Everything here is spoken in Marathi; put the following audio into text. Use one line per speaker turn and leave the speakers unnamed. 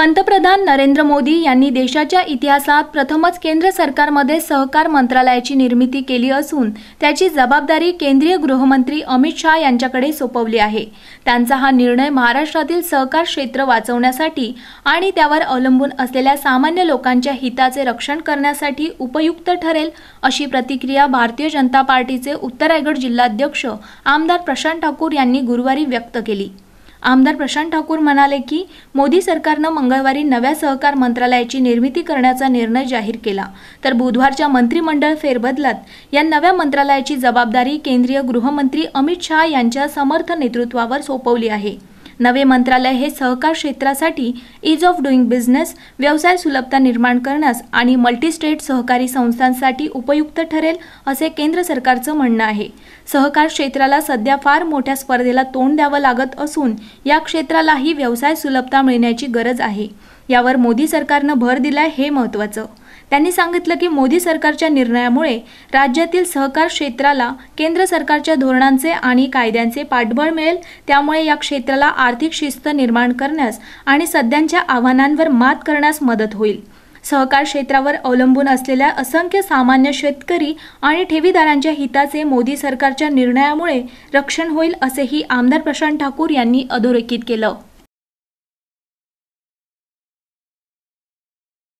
पंतप्रधान नरेंद्र मोदी यांनी देशाच्या इतिहासात प्रथमच केंद्र सरकारमध्ये सहकार मंत्रालयाची निर्मिती केली असून त्याची जबाबदारी केंद्रीय गृहमंत्री अमित शहा यांच्याकडे सोपवली आहे त्यांचा हा निर्णय महाराष्ट्रातील सहकार क्षेत्र वाचवण्यासाठी आणि त्यावर अवलंबून असलेल्या सामान्य लोकांच्या हिताचे रक्षण करण्यासाठी उपयुक्त ठरेल अशी प्रतिक्रिया भारतीय जनता पार्टीचे उत्तरायगड जिल्हाध्यक्ष आमदार प्रशांत ठाकूर यांनी गुरुवारी व्यक्त केली आमदार प्रशांत ठाकूर म्हणाले की मोदी सरकारनं मंगळवारी नव्या सहकार मंत्रालयाची निर्मिती करण्याचा निर्णय जाहीर केला तर बुधवारच्या मंत्रिमंडळ फेरबदलात या नव्या मंत्रालयाची जबाबदारी केंद्रीय गृहमंत्री अमित शहा यांच्या समर्थ नेतृत्वावर सोपवली आहे नवे मंत्रालय हे सहकार क्षेत्रासाठी इज ऑफ डुईंग बिझनेस व्यवसाय सुलभता निर्माण करण्यास आणि मल्टीस्टेट सहकारी संस्थांसाठी उपयुक्त ठरेल असे केंद्र सरकारचं म्हणणं आहे सहकार क्षेत्राला सध्या फार मोठ्या स्पर्धेला तोंड द्यावं लागत असून या क्षेत्रालाही व्यवसाय सुलभता मिळण्याची गरज आहे यावर मोदी सरकारनं भर दिलाय हे महत्त्वाचं त्यांनी सांगितलं की मोदी सरकारच्या निर्णयामुळे राज्यातील सहकार क्षेत्राला केंद्र सरकारच्या धोरणांचे आणि कायद्यांचे पाठबळ मिळेल त्यामुळे या क्षेत्राला आर्थिक शिस्त निर्माण करण्यास आणि सध्यांच्या आव्हानांवर मात करण्यास मदत होईल सहकार क्षेत्रावर अवलंबून असलेल्या असंख्य सामान्य शेतकरी आणि ठेवीदारांच्या हिताचे मोदी सरकारच्या निर्णयामुळे रक्षण होईल असेही आमदार प्रशांत ठाकूर यांनी अधोरेखित केलं